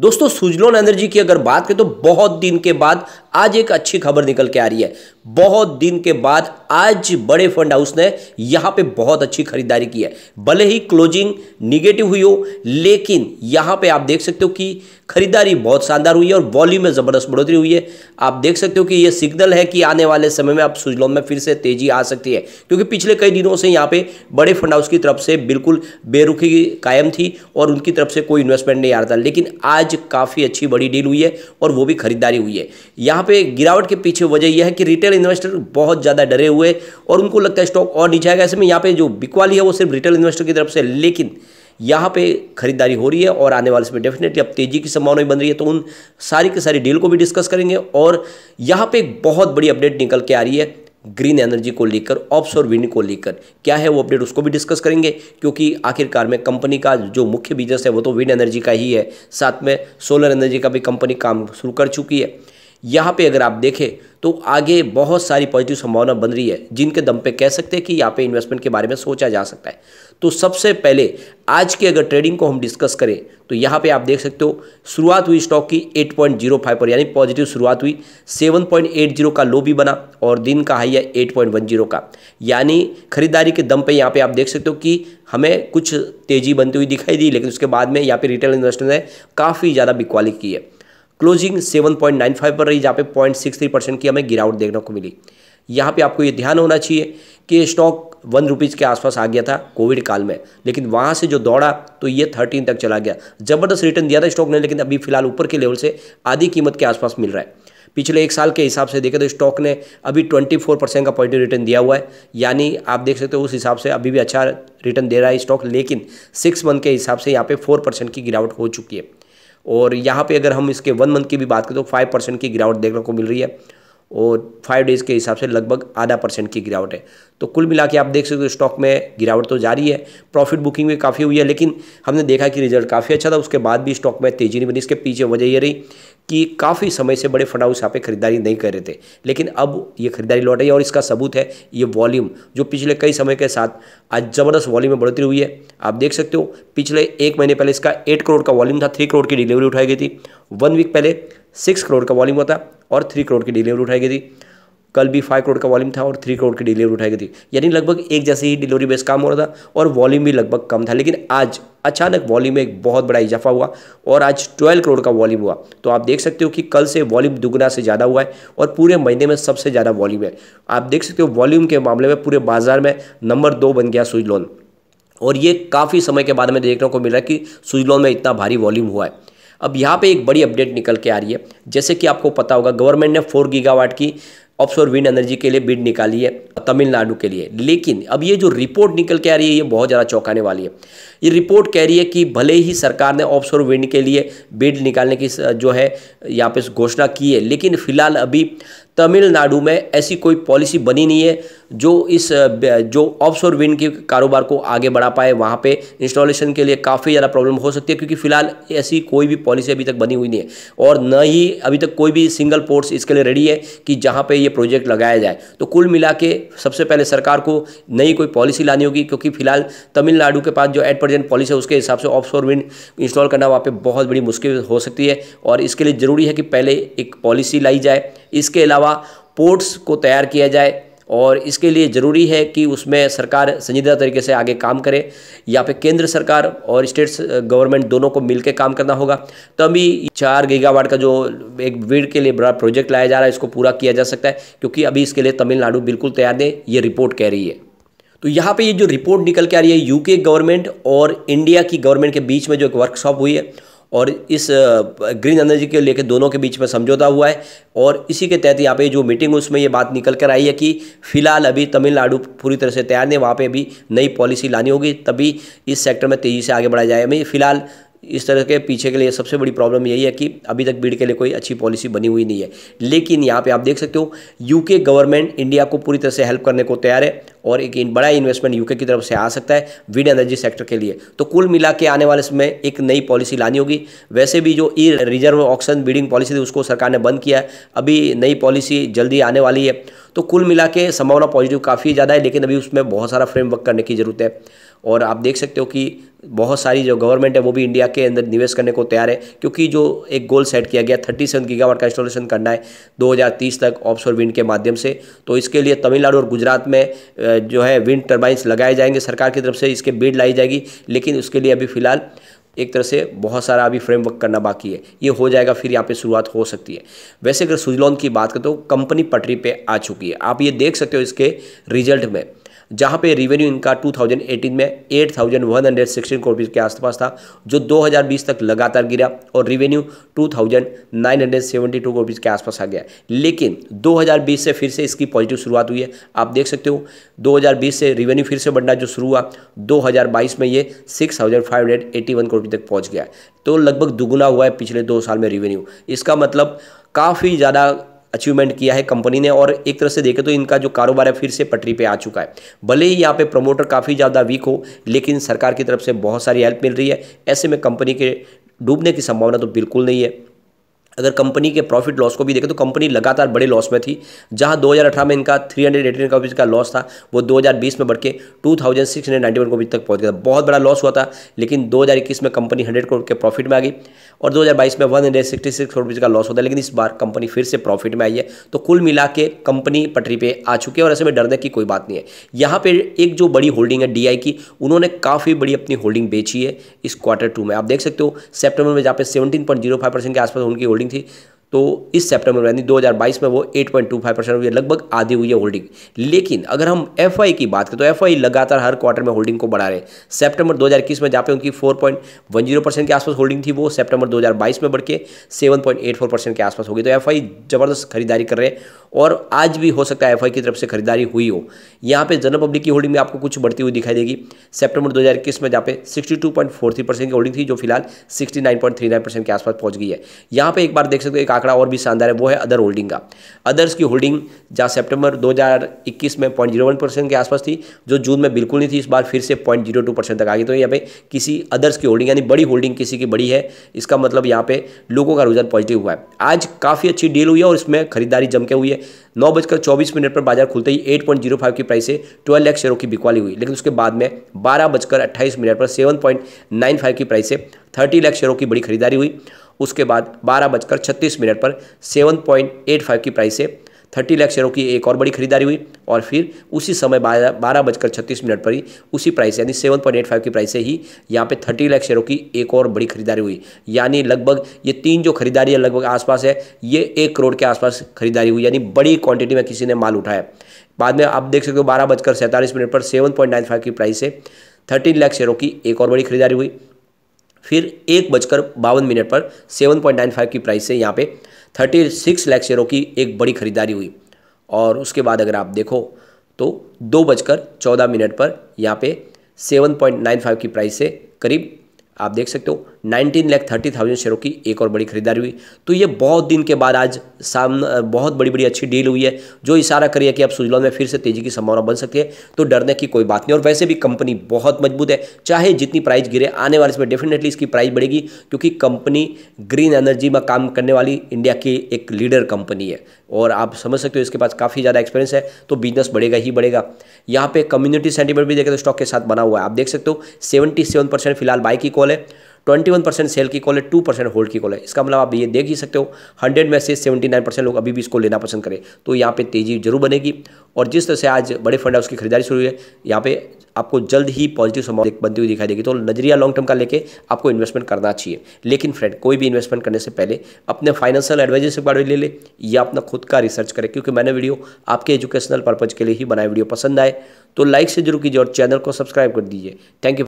दोस्तों सुजलोन एनर्जी की अगर बात करें तो बहुत दिन के बाद आज एक अच्छी खबर निकल के आ रही है बहुत दिन के बाद आज बड़े फंड हाउस ने यहां पे बहुत अच्छी खरीदारी की है भले ही क्लोजिंग निगेटिव हुई हो लेकिन यहां पे आप देख सकते हो कि खरीदारी बहुत शानदार हुई है और वॉल्यूम में ज़बरदस्त बढ़ोतरी हुई है आप देख सकते हो कि यह सिग्नल है कि आने वाले समय में आप सुजलोन में फिर से तेजी आ सकती है क्योंकि पिछले कई दिनों से यहां पर बड़े फंड हाउस की तरफ से बिल्कुल बेरुखी कायम थी और उनकी तरफ से कोई इन्वेस्टमेंट नहीं आ रहा था लेकिन आज आज काफ़ी अच्छी बड़ी डील हुई है और वो भी खरीदारी हुई है यहाँ पे गिरावट के पीछे वजह यह है कि रिटेल इन्वेस्टर बहुत ज़्यादा डरे हुए और उनको लगता है स्टॉक और नीचे आएगा ऐसे में यहाँ पे जो बिकवाली है वो सिर्फ रिटेल इन्वेस्टर की तरफ से लेकिन यहाँ पे खरीदारी हो रही है और आने वाले समय डेफिनेटली अब तेजी की संभावना भी बन रही है तो उन सारी की सारी डील को भी डिस्कस करेंगे और यहाँ पे एक बहुत बड़ी अपडेट निकल के आ रही है ग्रीन एनर्जी को लेकर और विंड को लेकर क्या है वो अपडेट उसको भी डिस्कस करेंगे क्योंकि आखिरकार में कंपनी का जो मुख्य बिजनेस है वो तो विंड एनर्जी का ही है साथ में सोलर एनर्जी का भी कंपनी काम शुरू कर चुकी है यहाँ पे अगर आप देखें तो आगे बहुत सारी पॉजिटिव संभावना बन रही है जिनके दम पे कह सकते हैं कि यहाँ पे इन्वेस्टमेंट के बारे में सोचा जा सकता है तो सबसे पहले आज की अगर ट्रेडिंग को हम डिस्कस करें तो यहाँ पे आप देख सकते हो शुरुआत हुई स्टॉक की 8.05 पर यानी पॉजिटिव शुरुआत हुई 7.80 का लो भी बना और दिन का हाई है एट का यानी खरीदारी के दम पर यहाँ पर आप देख सकते हो कि हमें कुछ तेज़ी बनती हुई दिखाई दी लेकिन उसके बाद में यहाँ पर रिटेल इन्वेस्टर ने काफ़ी ज़्यादा बिकवाली की है क्लोजिंग 7.95 पर रही जहाँ पे 0.63 परसेंट की हमें गिरावट देखने को मिली यहाँ पे आपको ये ध्यान होना चाहिए कि स्टॉक वन रुपीज़ के आसपास आ गया था कोविड काल में लेकिन वहाँ से जो दौड़ा तो ये थर्टीन तक चला गया ज़बरदस्त रिटर्न दिया था स्टॉक ने लेकिन अभी फिलहाल ऊपर के लेवल से आधी कीमत के आसपास मिल रहा है पिछले एक साल के हिसाब से देखें तो स्टॉक ने अभी 24 परसेंट का पॉजिटिव रिटर्न दिया हुआ है यानी आप देख सकते हो उस हिसाब से अभी भी अच्छा रिटर्न दे रहा है स्टॉक लेकिन सिक्स मंथ के हिसाब से यहाँ पे 4 परसेंट की गिरावट हो चुकी है और यहाँ पे अगर हम इसके वन मंथ की भी बात करें तो फाइव परसेंट की गिरावट देखने को मिल रही है और फाइव डेज़ के हिसाब से लगभग आधा परसेंट की गिरावट है तो कुल मिला के आप देख सकते हो स्टॉक में गिरावट तो जारी है प्रॉफिट बुकिंग भी काफ़ी हुई है लेकिन हमने देखा कि रिजल्ट काफ़ी अच्छा था उसके बाद भी स्टॉक में तेज़ी नहीं बनी इसके पीछे वजह ये रही कि काफ़ी समय से बड़े फंड हाउस यहाँ पे खरीदारी नहीं कर रहे थे लेकिन अब ये खरीदारी लौट रही है और इसका सबूत है ये वॉल्यूम जो पिछले कई समय के साथ आज ज़बरदस्त वॉल्यूम में बढ़ोतरी हुई है आप देख सकते हो पिछले एक महीने पहले इसका एट करोड़ का वॉल्यूम था थ्री करोड़ की डिलीवरी उठाई गई थी वन वीक पहले सिक्स करोड़ का वॉल्यूम होता और थ्री करोड़ की डिलीवरी उठाई गई थी कल भी फाइव करोड़ का वॉल्यूम था और थ्री करोड़ की डिलीवरी उठाई गई थी यानी लगभग एक जैसे ही डिलीवरी बेस काम हो रहा था और वॉल्यूम भी लगभग कम था लेकिन आज अचानक वॉल्यूम में एक बहुत बड़ा इजाफा हुआ और आज 12 करोड़ का वॉल्यूम हुआ तो आप देख सकते हो कि कल से वॉल्यूम दुगना से ज़्यादा हुआ है और पूरे महीने में सबसे ज़्यादा वॉल्यूम है आप देख सकते हो वॉल्यूम के मामले में पूरे बाजार में नंबर दो बन गया स्विज लोन और ये काफ़ी समय के बाद में देखने को मिल रहा है कि स्विज लोन में इतना भारी वॉल्यूम हुआ है अब यहाँ पे एक बड़ी अपडेट निकल के आ रही है जैसे कि आपको पता होगा गवर्नमेंट ने फोर गीगावाट की ऑफशोर विंड एनर्जी के लिए बिड निकाली है तमिलनाडु के लिए लेकिन अब ये जो रिपोर्ट निकल के आ रही है ये बहुत ज़्यादा चौंकाने वाली है ये रिपोर्ट कह रही है कि भले ही सरकार ने ऑफशोर विंड के लिए बिड निकालने की जो है यहाँ पे घोषणा की है लेकिन फिलहाल अभी तमिलनाडु में ऐसी कोई पॉलिसी बनी नहीं है जो इस जो ऑफशोर विंड के कारोबार को आगे बढ़ा पाए वहाँ पे इंस्टॉलेशन के लिए काफ़ी ज़्यादा प्रॉब्लम हो सकती है क्योंकि फिलहाल ऐसी कोई भी पॉलिसी अभी तक बनी हुई नहीं है और न ही अभी तक कोई भी सिंगल पोर्ट्स इसके लिए रेडी है कि जहाँ पे ये प्रोजेक्ट लगाया जाए तो कुल मिला के सबसे पहले सरकार को नई कोई पॉलिसी लानी होगी क्योंकि फिलहाल तमिलनाडु के पास जो एट प्रजेंट पॉलिसी है उसके हिसाब से ऑफशोर विंड इंस्टॉल करना वहाँ पर बहुत बड़ी मुश्किल हो सकती है और इसके लिए ज़रूरी है कि पहले एक पॉलिसी लाई जाए इसके अलावा अलावा पोर्ट्स को तैयार किया जाए और इसके लिए ज़रूरी है कि उसमें सरकार संजीदा तरीके से आगे काम करे या फिर केंद्र सरकार और स्टेट गवर्नमेंट दोनों को मिलकर काम करना होगा तभी तो चार गीगावाट का जो एक भीड़ के लिए बड़ा प्रोजेक्ट लाया जा रहा है इसको पूरा किया जा सकता है क्योंकि अभी इसके लिए तमिलनाडु बिल्कुल तैयार नहीं ये रिपोर्ट कह रही है तो यहाँ पर ये जो रिपोर्ट निकल के आ रही है यूके गवर्नमेंट और इंडिया की गवर्नमेंट के बीच में जो एक वर्कशॉप हुई है और इस ग्रीन एनर्जी के लेकर दोनों के बीच में समझौता हुआ है और इसी के तहत यहाँ पे जो मीटिंग उसमें ये बात निकल कर आई है कि फिलहाल अभी तमिलनाडु पूरी तरह से तैयार नहीं वहाँ पे भी नई पॉलिसी लानी होगी तभी इस सेक्टर में तेज़ी से आगे बढ़ाया जाए जाएगा फिलहाल इस तरह के पीछे के लिए सबसे बड़ी प्रॉब्लम यही है कि अभी तक बीड के लिए कोई अच्छी पॉलिसी बनी हुई नहीं है लेकिन यहाँ पे आप देख सकते हो यूके गवर्नमेंट इंडिया को पूरी तरह से हेल्प करने को तैयार है और एक बड़ा इन्वेस्टमेंट यूके की तरफ से आ सकता है विंड एनर्जी सेक्टर के लिए तो कुल मिला के आने वाले समय एक नई पॉलिसी लानी होगी वैसे भी जो e reserve auction bidding policy थी उसको सरकार ने बंद किया है अभी नई पॉलिसी जल्दी आने वाली है तो कुल मिला के संभावना पॉजिटिव काफ़ी ज़्यादा है लेकिन अभी उसमें बहुत सारा फ्रेमवर्क करने की ज़रूरत है और आप देख सकते हो कि बहुत सारी जो गवर्नमेंट है वो भी इंडिया के अंदर निवेश करने को तैयार है क्योंकि जो एक गोल सेट किया गया थर्टी सेवन गीगा का इंस्टॉलेशन करना है 2030 तक ऑफशोर विंड के माध्यम से तो इसके लिए तमिलनाडु और गुजरात में जो है विंड टर्बाइंस लगाए जाएंगे सरकार की तरफ से इसके बीड लाई जाएगी लेकिन उसके लिए अभी फ़िलहाल एक तरह से बहुत सारा अभी फ्रेमवर्क करना बाकी है ये हो जाएगा फिर यहाँ पे शुरुआत हो सकती है वैसे अगर सुजलॉन की बात करें तो कंपनी पटरी पे आ चुकी है आप ये देख सकते हो इसके रिजल्ट में जहाँ पे रिवेन्यू इनका 2018 में 8,116 करोड़ के आसपास था जो 2020 तक लगातार गिरा और रेवेन्यू 2,972 करोड़ के आसपास आ गया लेकिन 2020 से फिर से इसकी पॉजिटिव शुरुआत हुई है आप देख सकते हो 2020 से रिवेन्यू फिर से बढ़ना जो शुरू हुआ 2022 में ये 6,581 करोड़ तक पहुँच गया तो लगभग दुगुना हुआ है पिछले दो साल में रेवेन्यू इसका मतलब काफ़ी ज़्यादा अचीवमेंट किया है कंपनी ने और एक तरह से देखें तो इनका जो कारोबार है फिर से पटरी पे आ चुका है भले ही यहाँ पे प्रमोटर काफ़ी ज़्यादा वीक हो लेकिन सरकार की तरफ से बहुत सारी हेल्प मिल रही है ऐसे में कंपनी के डूबने की संभावना तो बिल्कुल नहीं है अगर कंपनी के प्रॉफिट लॉस को भी देखें तो कंपनी लगातार बड़े लॉस में थी जहां 2018 में इनका 318 हंड्रेड रुपीज़ का लॉस था वो 2020 में बढ़ के two thousand six hundred ninety one तक पहुंच गया बहुत बड़ा लॉस हुआ था लेकिन 2021 में कंपनी हंड्रेड करोड़ के प्रॉफिट में आ गई और 2022 में one hundred sixty six crore rupees का लॉस होता है लेकिन इस बार कंपनी फिर से प्रॉफिट में आई है तो कुल मिला के कंपनी पटरी पर आ चुकी है और ऐसे में डरने की कोई बात नहीं है यहाँ पर एक जो बड़ी होल्डिंग है डी की उन्होंने काफ़ी बड़ी अपनी होल्डिंग बेची है इस क्वार्टर टू में आप देख सकते हो सेप्टेबर में जहाँ पे सेवनटीन के आसपास उनकी होल्डिंग थी तो इस में यानी 2022 में वो 8.25 परसेंट हुई है लगभग आधी हुई है होल्डिंग लेकिन अगर हम एफ की बात करें तो एफ लगातार हर क्वार्टर में होल्डिंग को बढ़ा रहे हैं सेप्टेम्बर 2021 में जहाँ पे उनकी 4.10 परसेंट के आसपास होल्डिंग थी वो सेप्टेम्बर 2022 में बढ़ के फोर परसेंट के आसपास हो गई तो एफ जबरदस्त खरीदारी कर रहे हैं और आज भी हो सकता है एफ की तरफ से खरीदारी हुई हो यहाँ पे जनरल पब्लिक की होल्डिंग में आपको कुछ बढ़ती हुई दिखाई देगी सेप्टेम्बर इक्कीस में जहाँ पे थ्री परसेंट की होल्डिंग थी जो फिलहाल नाइन परसेंट के आसपास पहुंच गई है यहाँ पे एक बार देख सकते हो एक आंकड़ा और भी शानदार है वो है अदर होल्डिंग का अदर्स की होल्डिंग जहाँ सेप्टेम्बर 2021 में पॉइंट जीरो के आसपास थी जो जून में बिल्कुल नहीं थी इस बार फिर से पॉइंट जीरो टू परसेंट तक आ गई तो यहाँ पे किसी अदर्स की होल्डिंग यानी बड़ी होल्डिंग किसी की बड़ी है इसका मतलब यहाँ पे लोगों का रुझान पॉजिटिव हुआ है आज काफ़ी अच्छी डील हुई है और इसमें खरीदारी जमके हुई है नौ बजकर चौबीस मिनट पर बाजार खुलते ही 8.05 की प्राइस से 12 लाख शेयरों की बिकवाली हुई लेकिन उसके बाद में बारह बजकर अट्ठाईस मिनट पर 7.95 की प्राइस से 30 लाख शेयरों की बड़ी खरीदारी हुई उसके बाद बारह बजकर छत्तीस मिनट पर सेवन पॉइंट एट फाइव की प्राइस से थर्टी लाख शेयरों की एक और बड़ी खरीदारी हुई और फिर उसी समय बारह बजकर छत्तीस मिनट पर ही उसी प्राइस यानी सेवन पॉइंट एट फाइव की प्राइस से ही यहाँ पे थर्टी लाख शेयरों की एक और बड़ी खरीदारी हुई यानी लगभग ये तीन जो खरीदारी है लगभग आसपास है ये एक करोड़ के आसपास खरीदारी हुई यानी बड़ी क्वांटिटी में किसी ने माल उठाया बाद में आप देख सकते हो बारह बजकर सैंतालीस मिनट पर सेवन पॉइंट नाइन फाइव की प्राइस से थर्टीन लाख शेयरों की एक और बड़ी खरीदारी हुई फिर एक बजकर बावन मिनट पर सेवन पॉइंट नाइन फाइव की प्राइस से यहाँ पे थर्टी सिक्स लैक शेयरों की एक बड़ी खरीदारी हुई और उसके बाद अगर आप देखो तो दो बजकर चौदह मिनट पर यहाँ पे सेवन पॉइंट नाइन फाइव की प्राइस से करीब आप देख सकते हो नाइनटीन लैख थर्टी थाउजेंड शेयरों की एक और बड़ी खरीदारी हुई तो ये बहुत दिन के बाद आज सामने बहुत बड़ी बड़ी अच्छी डील हुई है जो इशारा करिए कि अब सुजलॉन में फिर से तेजी की संभावना बन सकती है तो डरने की कोई बात नहीं और वैसे भी कंपनी बहुत मजबूत है चाहे जितनी प्राइस गिरे आने वाले इसमें डेफिनेटली इसकी प्राइस बढ़ेगी क्योंकि कंपनी ग्रीन एनर्जी में काम करने वाली इंडिया की एक लीडर कंपनी है और आप समझ सकते हो इसके पास काफ़ी ज़्यादा एक्सपीरियंस है तो बिजनेस बढ़ेगा ही बढ़ेगा यहाँ पे कम्युनिटी सेंटीमेंट भी देखें तो स्टॉक के साथ बना हुआ है आप देख सकते हो सेवेंटी सेवन परसेंट फिलहाल बाई की कॉल है ट्वेंटी वन परसेंट सेल की कॉल है टू परसेंट होल्ड की कॉल है इसका मतलब आप ये देख ही सकते हो हंड्रेड में से सेवेंटी नाइन परसेंट लोग अभी भी इसको लेना पसंद करें तो यहाँ पे तेजी जरूर बनेगी और जिस तरह से आज बड़े फंड है उसकी खरीदारी शुरू हुई है यहाँ पे आपको जल्द ही पॉजिटिव संभावना बनती हुई दिखाई देगी तो नजरिया लॉन्ग टर्म का लेके आपको इन्वेस्टमेंट करना चाहिए लेकिन फ्रेंड कोई भी इन्वेस्टमेंट करने से पहले अपने फाइनेंशियल एडवाइजर से बारे ले ले या अपना खुद का रिसर्च करें क्योंकि मैंने वीडियो आपके एजुकेशनल पर्पज के लिए ही बनाया वीडियो पसंद आए तो लाइक से जरूर कीजिए और चैनल को सब्सक्राइब कर दीजिए थैंक यू